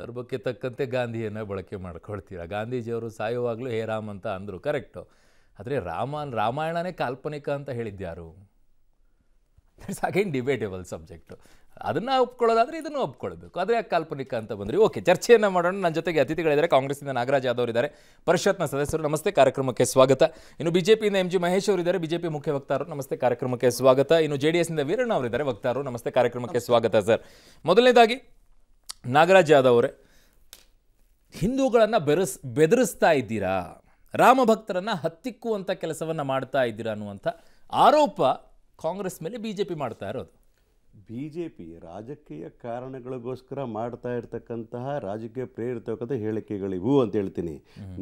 ಸಂದರ್ಭಕ್ಕೆ ತಕ್ಕಂತೆ ಗಾಂಧಿಯನ್ನು ಬಳಕೆ ಮಾಡ್ಕೊಳ್ತೀರ ಗಾಂಧೀಜಿಯವರು ಸಾಯುವಾಗಲೂ ಹೇ ರಾಮ್ ಅಂತ ಅಂದರು ಕರೆಕ್ಟು ಆದರೆ ರಾಮ ರಾಮಾಯಣನೇ ಕಾಲ್ಪನಿಕ ಅಂತ ಹೇಳಿದ್ಯಾರು ಇಟ್ಸ್ ಅಗೇನ್ ಡಿಬೇಟೇಬಲ್ ಸಬ್ಜೆಕ್ಟು ಅದನ್ನು ಒಪ್ಕೊಳ್ಳೋದಾದರೆ ಇದನ್ನು ಒಪ್ಕೊಳ್ಬೇಕು ಆದರೆ ಯಾಕೆ ಕಾಲ್ಪನಿಕ ಅಂತ ಬಂದ್ರಿ ಓಕೆ ಚರ್ಚೆಯನ್ನು ಮಾಡೋಣ ನನ್ನ ಜೊತೆಗೆ ಅತಿಥಿಗಳಿದ್ದಾರೆ ಕಾಂಗ್ರೆಸ್ನಿಂದ ನಾಗರಾಜ್ ಯಾದವ್ ಇದ್ದಾರೆ ಪರಿಷತ್ನ ಸದಸ್ಯರು ನಮಸ್ತೆ ಕಾರ್ಯಕ್ರಮಕ್ಕೆ ಸ್ವಾಗತ ಇನ್ನು ಬಿಜೆಪಿಯಿಂದ ಎಂ ಜಿ ಮಹೇಶ್ ಅವರಿದ್ದಾರೆ ಬಿಜೆಪಿ ಮುಖ್ಯ ವಕ್ತಾರರು ನಮಸ್ತೆ ಕಾರ್ಯಕ್ರಮಕ್ಕೆ ಸ್ವಾಗತ ಇನ್ನು ಜೆ ಡಿ ಎಸ್ನಿಂದ ವೀರಣ್ಣ ಅವರಿದ್ದಾರೆ ವಕ್ತಾರರು ನಮಸ್ತೆ ಕಾರ್ಯಕ್ರಮಕ್ಕೆ ಸ್ವಾಗತ ಸರ್ ಮೊದಲನೇದಾಗಿ ನಾಗರಾಜ್ ಯಾದವ್ ಅವರೇ ಹಿಂದೂಗಳನ್ನು ಬೆರೆಸ್ ಬೆದರಿಸ್ತಾ ಇದ್ದೀರಾ ರಾಮಭಕ್ತರನ್ನು ಹತ್ತಿಕ್ಕುವಂಥ ಕೆಲಸವನ್ನು ಮಾಡ್ತಾ ಇದ್ದೀರಾ ಅನ್ನುವಂಥ ಆರೋಪ ಕಾಂಗ್ರೆಸ್ ಮೇಲೆ ಬಿ ಜೆ ಪಿ ಮಾಡ್ತಾ ಇರೋದು ಬಿ ಜೆ ಪಿ ರಾಜಕೀಯ ಕಾರಣಗಳಿಗೋಸ್ಕರ ಮಾಡ್ತಾ ಇರ್ತಕ್ಕಂತಹ ರಾಜಕೀಯ ಪ್ರೇರಿತಕ್ಕಂಥ ಹೇಳಿಕೆಗಳಿವು ಅಂತ ಹೇಳ್ತೀನಿ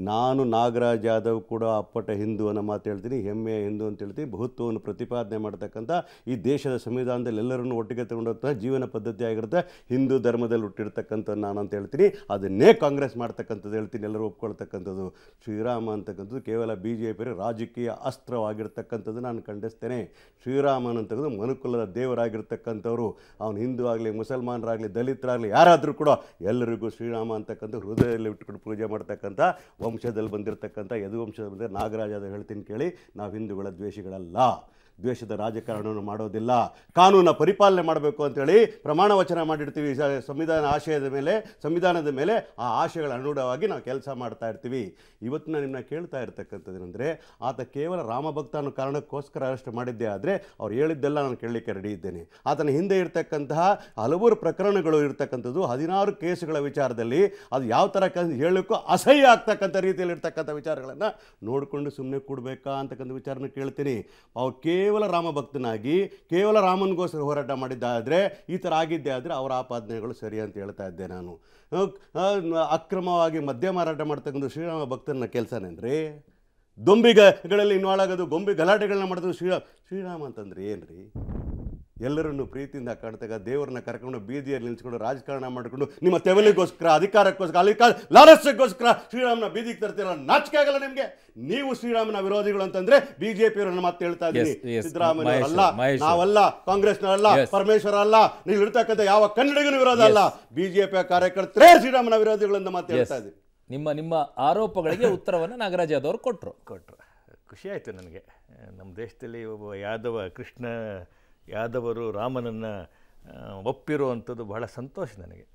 ನಾನು ನಾಗರಾಜ್ ಯಾದವ್ ಕೂಡ ಅಪ್ಪಟ ಹಿಂದೂ ಅನ್ನೋ ಮಾತು ಹೇಳ್ತೀನಿ ಹೆಮ್ಮೆಯ ಹಿಂದೂ ಅಂತ ಹೇಳ್ತೀನಿ ಬಹುತ್ವವನ್ನು ಪ್ರತಿಪಾದನೆ ಮಾಡ್ತಕ್ಕಂಥ ಈ ದೇಶದ ಸಂವಿಧಾನದಲ್ಲಿ ಎಲ್ಲರನ್ನು ಒಟ್ಟಿಗೆ ತಗೊಂಡಂತಹ ಜೀವನ ಪದ್ಧತಿ ಆಗಿರುತ್ತೆ ಹಿಂದೂ ಧರ್ಮದಲ್ಲಿ ಹುಟ್ಟಿರ್ತಕ್ಕಂಥ ನಾನು ಅಂತ ಹೇಳ್ತೀನಿ ಅದನ್ನೇ ಕಾಂಗ್ರೆಸ್ ಮಾಡ್ತಕ್ಕಂಥದ್ದು ಹೇಳ್ತೀನಿ ಎಲ್ಲರೂ ಒಪ್ಕೊಳ್ತಕ್ಕಂಥದ್ದು ಶ್ರೀರಾಮ ಅಂತಕ್ಕಂಥದ್ದು ಕೇವಲ ಬಿ ಜೆ ಪಿ ರಾಜಕೀಯ ಅಸ್ತ್ರವಾಗಿರ್ತಕ್ಕಂಥದ್ದು ನಾನು ಖಂಡಿಸ್ತೇನೆ ಶ್ರೀರಾಮನ್ ಅಂತಕ್ಕಂಥದ್ದು ಮನುಕುಲದ ದೇವರಾಗಿರ್ತಕ್ಕಂಥ ಅಂತವರು ಅವನು ಹಿಂದೂ ಆಗಲಿ ಮುಸಲ್ಮಾನರಾಗಲಿ ದಲಿತರಾಗಲಿ ಯಾರಾದರೂ ಕೂಡ ಎಲ್ಲರಿಗೂ ಶ್ರೀರಾಮ ಅಂತಕ್ಕಂಥ ಹೃದಯದಲ್ಲಿ ಇಟ್ಕೊಂಡು ಪೂಜೆ ಮಾಡ್ತಕ್ಕಂಥ ವಂಶದಲ್ಲಿ ಬಂದಿರತಕ್ಕಂಥ ಯದುವಂಶದಲ್ಲಿ ಬಂದರೆ ನಾಗರಾಜ ಹೇಳ್ತೀನಿ ಕೇಳಿ ನಾವು ಹಿಂದೂಗಳ ದ್ವೇಷಿಗಳಲ್ಲ ದ್ವೇಷದ ರಾಜಕಾರಣವನ್ನು ಮಾಡೋದಿಲ್ಲ ಕಾನೂನ ಪರಿಪಾಲನೆ ಮಾಡಬೇಕು ಅಂತೇಳಿ ಪ್ರಮಾಣ ವಚನ ಮಾಡಿರ್ತೀವಿ ಸಂವಿಧಾನ ಆಶಯದ ಮೇಲೆ ಸಂವಿಧಾನದ ಮೇಲೆ ಆ ಆಶಯಗಳ ಅನುಗುಣವಾಗಿ ನಾವು ಕೆಲಸ ಮಾಡ್ತಾ ಇರ್ತೀವಿ ಇವತ್ತಿನ ನಿಮ್ಮನ್ನ ಕೇಳ್ತಾ ಇರ್ತಕ್ಕಂಥದ್ದೇನೆಂದರೆ ಆತ ಕೇವಲ ರಾಮಭಕ್ತ ಅನ್ನೋ ಕಾರಣಕ್ಕೋಸ್ಕರ ಅರೆಸ್ಟ್ ಮಾಡಿದ್ದೆ ಆದರೆ ಅವ್ರು ಹೇಳಿದ್ದೆಲ್ಲ ನಾನು ಕೇಳಲಿಕ್ಕೆ ರೆಡಿ ಇದ್ದೇನೆ ಆತನ ಹಿಂದೆ ಇರತಕ್ಕಂತಹ ಹಲವಾರು ಪ್ರಕರಣಗಳು ಇರತಕ್ಕಂಥದ್ದು ಹದಿನಾರು ಕೇಸುಗಳ ವಿಚಾರದಲ್ಲಿ ಅದು ಯಾವ ಥರ ಹೇಳೋಕ್ಕೂ ಅಸಹ್ಯ ಆಗ್ತಕ್ಕಂಥ ರೀತಿಯಲ್ಲಿ ಇರ್ತಕ್ಕಂಥ ವಿಚಾರಗಳನ್ನು ನೋಡಿಕೊಂಡು ಸುಮ್ಮನೆ ಕೊಡಬೇಕಾ ಅಂತಕ್ಕಂಥ ವಿಚಾರನ ಕೇಳ್ತೀನಿ ಅವು ಕೇವಲ ರಾಮ ಭಕ್ತನಾಗಿ ಕೇವಲ ರಾಮನಿಗೋಸ್ಕರ ಹೋರಾಟ ಮಾಡಿದ್ದಾದರೆ ಈ ಥರ ಆಗಿದ್ದೆ ಆದರೆ ಅವರ ಆಪಾದನೆಗಳು ಸರಿ ಅಂತ ಹೇಳ್ತಾ ಇದ್ದೆ ನಾನು ಅಕ್ರಮವಾಗಿ ಮದ್ಯ ಮಾರಾಟ ಮಾಡ್ತಕ್ಕಂಥ ಶ್ರೀರಾಮ ಭಕ್ತನ ಕೆಲಸನೇನ್ರಿ ದೊಂಬಿಗಗಳಲ್ಲಿ ಇನ್ವಾಲ್ವ್ ಆಗೋದು ಗೊಂಬೆ ಗಲಾಟೆಗಳನ್ನ ಮಾಡಿದ್ರು ಶ್ರೀರಾಮ್ ಶ್ರೀರಾಮ ಅಂತಂದ್ರೆ ಏನು ರೀ ಎಲ್ಲರನ್ನು ಪ್ರೀತಿಯಿಂದ ಕಾಣ್ತಾಗ ದೇವರನ್ನ ಕರ್ಕೊಂಡು ಬೀದಿಯಲ್ಲಿ ನಿಲ್ಸ್ಕೊಂಡು ರಾಜಕಾರಣ ಮಾಡಿಕೊಂಡು ನಿಮ್ಮ ತೆವಲಿಗೋಸ್ಕರ ಅಧಿಕಾರಕ್ಕೋಸ್ಕರ ಅಧಿಕಾರ ಲಾಲಸ್ಯಕ್ಕೋಸ್ಕರ ಶ್ರೀರಾಮನ ಬೀದಿಗೆ ತರ್ತೀರ ನಾಚಿಕೆ ಆಗಲ್ಲ ನಿಮಗೆ ನೀವು ಶ್ರೀರಾಮನ ವಿರೋಧಿಗಳು ಅಂತಂದ್ರೆ ಬಿಜೆಪಿಯವರನ್ನು ಮತ್ತೆ ಹೇಳ್ತಾ ಇದ್ದೀನಿ ಸಿದ್ದರಾಮಯ್ಯ ಅಲ್ಲ ನಾವಲ್ಲ ಅಲ್ಲ ಪರಮೇಶ್ವರ ಅಲ್ಲ ನೀವು ಇರ್ತಕ್ಕಂಥ ಯಾವ ಕನ್ನಡಿಗನು ವಿರೋಧ ಅಲ್ಲ ಬಿಜೆಪಿಯ ಕಾರ್ಯಕರ್ತರೇ ಶ್ರೀರಾಮನ ವಿರೋಧಿಗಳು ಅಂತ ಮತ್ತೆ ಹೇಳ್ತಾ ಇದ್ದೀನಿ ನಿಮ್ಮ ನಿಮ್ಮ ಆರೋಪಗಳಿಗೆ ಉತ್ತರವನ್ನು ನಾಗರಾಜ್ ಕೊಟ್ಟರು ಕೊಟ್ಟರು ಖುಷಿ ಆಯ್ತು ನನಗೆ ನಮ್ಮ ದೇಶದಲ್ಲಿ ಒಬ್ಬ ಯಾದವ ಕೃಷ್ಣ ಯಾದವರು ರಾಮನನ್ನು ಒಪ್ಪಿರೋ ಅಂಥದ್ದು ಬಹಳ ಸಂತೋಷ ನನಗೆ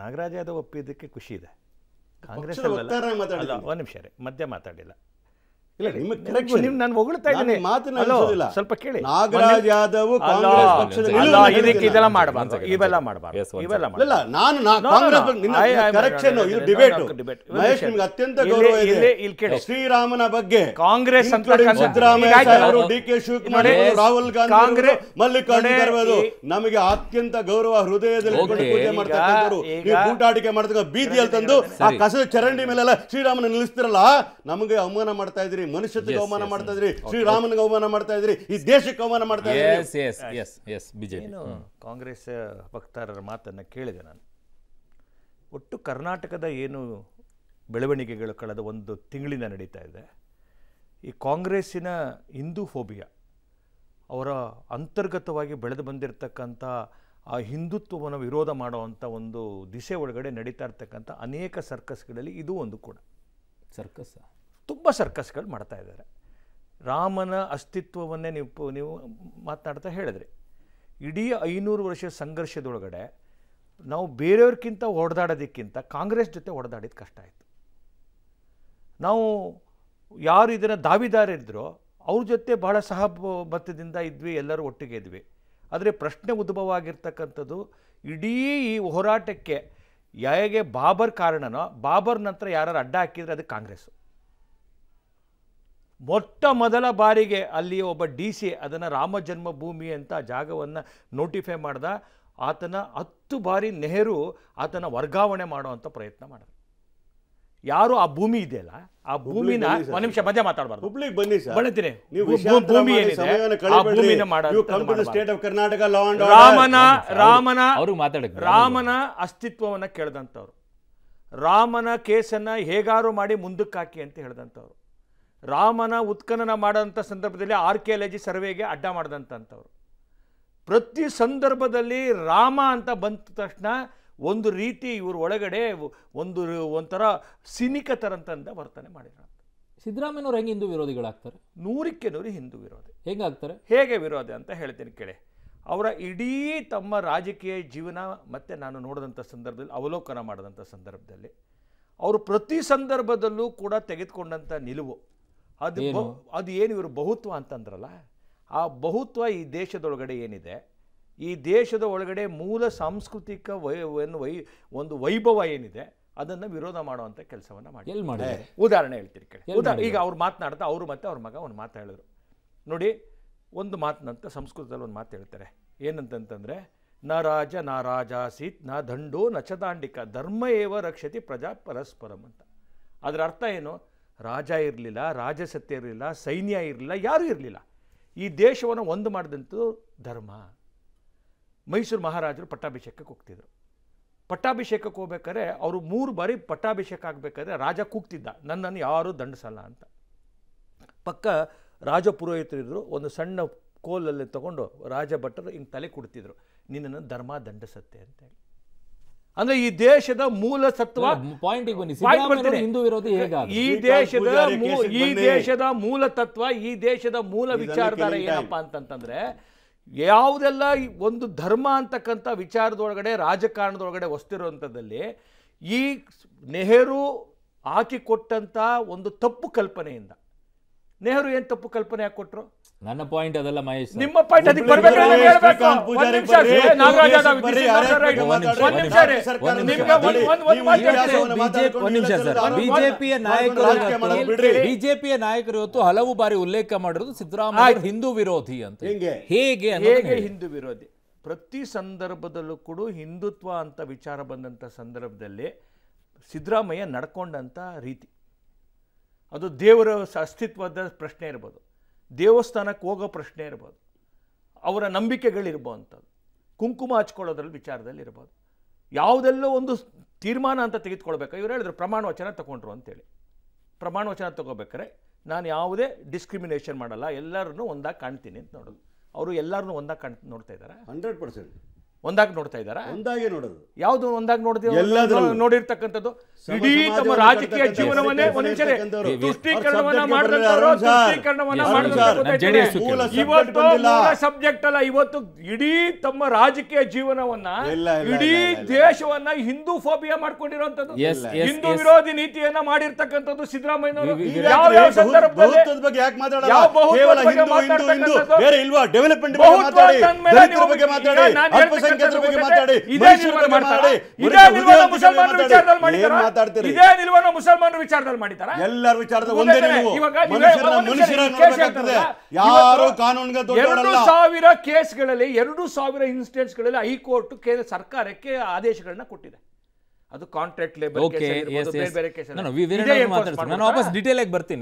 ನಾಗರಾಜ ಯಾದವ್ ಒಪ್ಪಿದ್ದಕ್ಕೆ ಖುಷಿ ಇದೆ ಕಾಂಗ್ರೆಸ್ ಒಂದು ನಿಮಿಷ ರೀ ಮಧ್ಯ ಮಾತಾಡಿಲ್ಲ ಮಾತನ್ನ ಸ್ವಲ್ಪ ಶ್ರೀರಾಮನ ಬಗ್ಗೆ ಕಾಂಗ್ರೆಸ್ ಶಿವಕುಮಾರ್ ರಾಹುಲ್ ಗಾಂಧಿ ಕಾಂಗ್ರೆಸ್ ನಮಗೆ ಅತ್ಯಂತ ಗೌರವ ಹೃದಯದಲ್ಲಿ ಪೂಜೆ ಬೀದಿಯಲ್ಲಿ ತಂದು ಆ ಕಸದ ಚರಂಡಿ ಮೇಲೆಲ್ಲ ಶ್ರೀರಾಮನ ನಿಲ್ಲಿಸ್ತಿರಲ್ಲ ನಮಗೆ ಅವಮಾನ ಮಾಡ್ತಾ ಇದ್ರಿ ಮನುಷ್ಯತ್ವಕ್ಕೆ ಅವಮಾನ ಮಾಡ್ತಾ ಇದ್ರಿ ಶ್ರೀರಾಮನಿಗೆ ಅವಮಾನ ಮಾಡ್ತಾ ಇದ್ರಿ ಈ ದೇಶಕ್ಕೆ ಅವಮಾನ ಮಾಡ್ತಾ ಇದ್ರಿ ಬಿಜೆಪಿ ಕಾಂಗ್ರೆಸ್ ವಕ್ತಾರರ ಮಾತನ್ನು ಕೇಳಿದೆ ನಾನು ಒಟ್ಟು ಕರ್ನಾಟಕದ ಏನು ಬೆಳವಣಿಗೆಗಳು ಕಳೆದ ಒಂದು ತಿಂಗಳಿಂದ ನಡೀತಾ ಇದೆ ಈ ಕಾಂಗ್ರೆಸ್ಸಿನ ಹಿಂದೂ ಫೋಬಿಯಾ ಅವರ ಅಂತರ್ಗತವಾಗಿ ಬೆಳೆದು ಬಂದಿರತಕ್ಕಂಥ ಆ ಹಿಂದುತ್ವವನ್ನು ವಿರೋಧ ಮಾಡುವಂಥ ಒಂದು ದಿಸೆ ಒಳಗಡೆ ನಡೀತಾ ಇರ್ತಕ್ಕಂಥ ಅನೇಕ ಸರ್ಕಸ್ಗಳಲ್ಲಿ ಇದು ಒಂದು ಕೂಡ ಸರ್ಕಸ್ ತುಂಬ ಸರ್ಕಸ್ಗಳು ಮಾಡ್ತಾ ಇದ್ದಾರೆ ರಾಮನ ಅಸ್ತಿತ್ವವನ್ನೇ ನೀವು ನೀವು ಮಾತನಾಡ್ತಾ ಹೇಳಿದ್ರಿ ಇಡೀ ಐನೂರು ವರ್ಷ ಸಂಘರ್ಷದೊಳಗಡೆ ನಾವು ಬೇರೆಯವ್ರಿಗಿಂತ ಹೊಡೆದಾಡೋದಕ್ಕಿಂತ ಕಾಂಗ್ರೆಸ್ ಜೊತೆ ಹೊಡೆದಾಡಿದ ಕಷ್ಟ ಆಯಿತು ನಾವು ಯಾರು ಇದನ್ನು ದಾವಿದಾರಿದ್ರೋ ಅವ್ರ ಜೊತೆ ಬಹಳ ಸಹ ಮತದಿಂದ ಇದ್ವಿ ಎಲ್ಲರೂ ಒಟ್ಟಿಗೆ ಇದ್ವಿ ಆದರೆ ಪ್ರಶ್ನೆ ಉದ್ಭವ ಆಗಿರ್ತಕ್ಕಂಥದ್ದು ಇಡೀ ಈ ಹೋರಾಟಕ್ಕೆ ಹೇಗೆ ಬಾಬರ್ ಕಾರಣನೋ ಬಾಬರ್ ನಂತರ ಯಾರು ಅಡ್ಡ ಹಾಕಿದರೆ ಅದು ಕಾಂಗ್ರೆಸ್ಸು ಮೊಟ್ಟ ಮೊದಲ ಬಾರಿಗೆ ಅಲ್ಲಿ ಒಬ್ಬ ಡಿ ಸಿ ಅದನ್ನು ರಾಮ ಜನ್ಮಭೂಮಿ ಅಂತ ಜಾಗವನ್ನು ನೋಟಿಫೈ ಮಾಡ್ದ ಆತನ ಹತ್ತು ಬಾರಿ ನೆಹರು ಆತನ ವರ್ಗಾವಣೆ ಮಾಡುವಂಥ ಪ್ರಯತ್ನ ಮಾಡಿದ್ರು ಯಾರು ಆ ಭೂಮಿ ಇದೆಯಲ್ಲ ಆ ಭೂಮಿನ ಒಂದು ನಿಮಿಷ ಮಧ್ಯ ಮಾತಾಡಬಾರ್ದು ಹುಬ್ಳಿಗೆ ಬನ್ನಿ ಸರ್ ಭೂಮಿ ಸ್ಟೇಟ್ ಆಫ್ ಕರ್ನಾಟಕ ರಾಮನ ರಾಮನ ಅವರು ರಾಮನ ಅಸ್ತಿತ್ವವನ್ನು ಕೇಳಿದಂಥವ್ರು ರಾಮನ ಕೇಸನ್ನ ಹೇಗಾರು ಮಾಡಿ ಮುಂದಕ್ಕೆ ಹಾಕಿ ಅಂತ ಹೇಳಿದಂಥವ್ರು ರಾಮನ ಉತ್ಖನನ ಮಾಡೋಂಥ ಸಂದರ್ಭದಲ್ಲಿ ಆರ್ಕಿಯಾಲಜಿ ಸರ್ವೆಗೆ ಅಡ್ಡ ಮಾಡಿದಂಥವ್ರು ಪ್ರತಿ ಸಂದರ್ಭದಲ್ಲಿ ರಾಮ ಅಂತ ಬಂದ ತಕ್ಷಣ ಒಂದು ರೀತಿ ಇವ್ರ ಒಳಗಡೆ ಒಂದು ಒಂಥರ ಸಿನಿಕ ಥರಂತಂದ ವರ್ತನೆ ಮಾಡಿದ್ರು ಸಿದ್ದರಾಮಯ್ಯವ್ರು ಹೆಂಗೆ ಹಿಂದೂ ವಿರೋಧಿಗಳಾಗ್ತಾರೆ ನೂರಕ್ಕೆ ನೂರು ಹಿಂದೂ ವಿರೋಧಿ ಹೆಂಗಾಗ್ತಾರೆ ಹೇಗೆ ವಿರೋಧಿ ಅಂತ ಹೇಳ್ತೀನಿ ಕೇಳಿ ಅವರ ಇಡೀ ತಮ್ಮ ರಾಜಕೀಯ ಜೀವನ ಮತ್ತು ನಾನು ನೋಡಿದಂಥ ಸಂದರ್ಭದಲ್ಲಿ ಅವಲೋಕನ ಮಾಡಿದಂಥ ಸಂದರ್ಭದಲ್ಲಿ ಅವರು ಪ್ರತಿ ಸಂದರ್ಭದಲ್ಲೂ ಕೂಡ ತೆಗೆದುಕೊಂಡಂಥ ನಿಲುವು ಅದು ಅದು ಏನು ಇವರು ಬಹುತ್ವ ಅಂತಂದ್ರಲ್ಲ ಆ ಬಹುತ್ವ ಈ ದೇಶದೊಳಗಡೆ ಏನಿದೆ ಈ ದೇಶದ ಒಳಗಡೆ ಮೂಲ ಸಾಂಸ್ಕೃತಿಕ ವೈ ವೈ ಒಂದು ವೈಭವ ಏನಿದೆ ಅದನ್ನು ವಿರೋಧ ಮಾಡುವಂಥ ಕೆಲಸವನ್ನು ಮಾಡಿ ಎಲ್ಲಿ ಮಾಡಿ ಉದಾಹರಣೆ ಹೇಳ್ತೀರಿ ಕೇಳಿ ಉದಾಹರಣೆ ಈಗ ಅವ್ರು ಮಾತನಾಡ್ತಾ ಅವರು ಮತ್ತೆ ಅವ್ರ ಮಗ ಒಂದು ಮಾತು ಹೇಳಿದ್ರು ನೋಡಿ ಒಂದು ಮಾತನಂತ ಸಂಸ್ಕೃತದಲ್ಲಿ ಒಂದು ಮಾತು ಹೇಳ್ತಾರೆ ಏನಂತಂತಂದರೆ ನ ರಾಜ ನ ರಾಜಾಸೀತ್ ನ ದಂಡೋ ನ ಚದಾಂಡಿಕ ಧರ್ಮ ಏವ ರಕ್ಷತಿ ಪ್ರಜಾ ಪರಸ್ಪರಂ ಅಂತ ಅದರ ಅರ್ಥ ಏನು ರಾಜ ಇರಲಿಲ್ಲ ರಾಜಸತ್ಯ ಇರಲಿಲ್ಲ ಸೈನ್ಯ ಇರಲಿಲ್ಲ ಯಾರೂ ಇರಲಿಲ್ಲ ಈ ದೇಶವನ್ನು ಒಂದು ಮಾಡಿದಂಥದ್ದು ಧರ್ಮ ಮೈಸೂರು ಮಹಾರಾಜರು ಪಟ್ಟಾಭಿಷೇಕಕ್ಕೆ ಹೋಗ್ತಿದ್ರು ಪಟ್ಟಾಭಿಷೇಕಕ್ಕೆ ಹೋಗ್ಬೇಕಾದ್ರೆ ಅವರು ಮೂರು ಬಾರಿ ಪಟ್ಟಾಭಿಷೇಕ ಆಗಬೇಕಾದ್ರೆ ರಾಜ ಕೂಗ್ತಿದ್ದ ನನ್ನನ್ನು ಯಾರೂ ದಂಡಿಸಲ್ಲ ಅಂತ ಪಕ್ಕ ರಾಜ ಪುರೋಹಿತರಿದ್ದರು ಒಂದು ಸಣ್ಣ ಕೋಲಲ್ಲಿ ತಗೊಂಡು ರಾಜ ಭಟ್ಟರು ಹಿಂಗೆ ತಲೆ ಕೊಡ್ತಿದ್ರು ನಿನ್ನನ್ನು ಧರ್ಮ ದಂಡಿಸತ್ತೆ ಅಂತೇಳಿ ಅಂದ್ರೆ ಈ ದೇಶದ ಮೂಲ ಸತ್ವ ಪಾಯಿಂಟ್ ಹಿಂದೂ ವಿರೋಧಿ ಈ ದೇಶದ ಈ ದೇಶದ ಮೂಲ ತತ್ವ ಈ ದೇಶದ ಮೂಲ ವಿಚಾರಧಾರೆ ಏನಪ್ಪಾ ಅಂತಂತಂದ್ರೆ ಯಾವುದೆಲ್ಲ ಒಂದು ಧರ್ಮ ಅಂತಕ್ಕಂಥ ವಿಚಾರದೊಳಗಡೆ ರಾಜಕಾರಣದೊಳಗಡೆ ವಸ್ತಿರುವಂಥದ್ದಲ್ಲಿ ಈ ನೆಹರು ಹಾಕಿಕೊಟ್ಟಂಥ ಒಂದು ತಪ್ಪು ಕಲ್ಪನೆಯಿಂದ ನೆಹರು ಏನ್ ತಪ್ಪು ಕಲ್ಪನೆ ಹಾಕೊಟ್ರು ಕೊಟ್ರು ನನ್ನ ಪಾಯಿಂಟ್ ಅದಲ್ಲ ಮಹೇಶ್ ನಿಮ್ಮ ಪಾಯಿಂಟ್ ಅದಕ್ಕೆ ಬಿಜೆಪಿಯ ನಾಯಕರು ಬಿಜೆಪಿಯ ನಾಯಕರು ಇವತ್ತು ಹಲವು ಬಾರಿ ಉಲ್ಲೇಖ ಮಾಡಿರೋದು ಸಿದ್ದರಾಮಯ್ಯ ಹಿಂದೂ ವಿರೋಧಿ ಅಂತ ಹೇಗೆ ಹೇಗೆ ಹಿಂದೂ ವಿರೋಧಿ ಪ್ರತಿ ಸಂದರ್ಭದಲ್ಲೂ ಕೂಡ ಹಿಂದುತ್ವ ಅಂತ ವಿಚಾರ ಬಂದಂತ ಸಂದರ್ಭದಲ್ಲಿ ಸಿದ್ದರಾಮಯ್ಯ ನಡ್ಕೊಂಡಂತ ರೀತಿ ಅದು ದೇವರ ಅಸ್ತಿತ್ವದ ಪ್ರಶ್ನೆ ಇರ್ಬೋದು ದೇವಸ್ಥಾನಕ್ಕೆ ಹೋಗೋ ಪ್ರಶ್ನೆ ಇರ್ಬೋದು ಅವರ ನಂಬಿಕೆಗಳಿರ್ಬೋ ಅಂಥದ್ದು ಕುಂಕುಮ ಹಚ್ಕೊಳ್ಳೋದ್ರಲ್ಲಿ ವಿಚಾರದಲ್ಲಿ ಇರ್ಬೋದು ಯಾವುದೆಲ್ಲೋ ಒಂದು ತೀರ್ಮಾನ ಅಂತ ತೆಗೆದುಕೊಳ್ಬೇಕು ಇವ್ರು ಹೇಳಿದ್ರು ಪ್ರಮಾಣ ವಚನ ತಗೊಂಡ್ರು ಅಂತೇಳಿ ಪ್ರಮಾಣ ವಚನ ತೊಗೋಬೇಕಾರೆ ನಾನು ಯಾವುದೇ ಡಿಸ್ಕ್ರಿಮಿನೇಷನ್ ಮಾಡಲ್ಲ ಎಲ್ಲರನ್ನೂ ಒಂದಾಗಿ ಕಾಣ್ತೀನಿ ಅಂತ ನೋಡೋದು ಅವರು ಎಲ್ಲರನ್ನೂ ಒಂದಾಗಿ ಕಾಣ್ ನೋಡ್ತಾ ಇದ್ದಾರೆ ಹಂಡ್ರೆಡ್ ಪರ್ಸೆಂಟ್ ಒಂದಾಗಿ ನೋಡ್ತಾ ಇದ್ದಾರೆ ಒಂದಾಗಿ ನೋಡೋದು ಯಾವುದು ಒಂದಾಗಿ ನೋಡಿದ್ರೆ ನೋಡಿರ್ತಕ್ಕಂಥದ್ದು ಇಡೀ ತಮ್ಮ ರಾಜಕೀಯ ಜೀವನವನ್ನೇ ಒಂದಿನ ತುಷ್ಟೀಕರಣವನ್ನ ಇವತ್ತು ಸಬ್ಜೆಕ್ಟ್ ಅಲ್ಲ ಇವತ್ತು ಇಡೀ ತಮ್ಮ ರಾಜಕೀಯ ಜೀವನವನ್ನ ಇಡೀ ದೇಶವನ್ನ ಹಿಂದೂ ಫೋಬಿಯಾ ಮಾಡ್ಕೊಂಡಿರುವಂತದ್ದು ಹಿಂದೂ ವಿರೋಧಿ ನೀತಿಯನ್ನ ಮಾಡಿರ್ತಕ್ಕಂಥದ್ದು ಸಿದ್ದರಾಮಯ್ಯ ಯಾವ ವಿಚಾರದಲ್ಲಿ ಮಾತಾಡಿ ಮಾತಾಡ್ತೀರಿ ಇದೇ ನಿಲುವನ್ನು ಮುಸಲ್ಮಾನರ ವಿಚಾರದಲ್ಲಿ ಮಾಡಿದ್ದಾರೆ ಎಲ್ಲರ ವಿಚಾರದಲ್ಲಿ ಒಂದೇ ನಿಲುವು ಮನುಷ್ಯರ ಯಾರು ಕಾನೂನಿಗೆ ಎರಡು ಸಾವಿರ ಕೇಸ್ಗಳಲ್ಲಿ ಎರಡು ಸಾವಿರ ಗಳಲ್ಲಿ ಹೈಕೋರ್ಟ್ ಕೇಂದ್ರ ಸರ್ಕಾರಕ್ಕೆ ಆದೇಶಗಳನ್ನ ಕೊಟ್ಟಿದೆ ಅದು ಕಾಂಟ್ರಾಕ್ಟ್ ಲೇಬರ್ ಬೇರೆ ಬೇರೆ ಕೇಸ್ ನಾನು ವಾಪಸ್ ಡೀಟೇಲ್ ಆಗಿ ಬರ್ತೀನಿ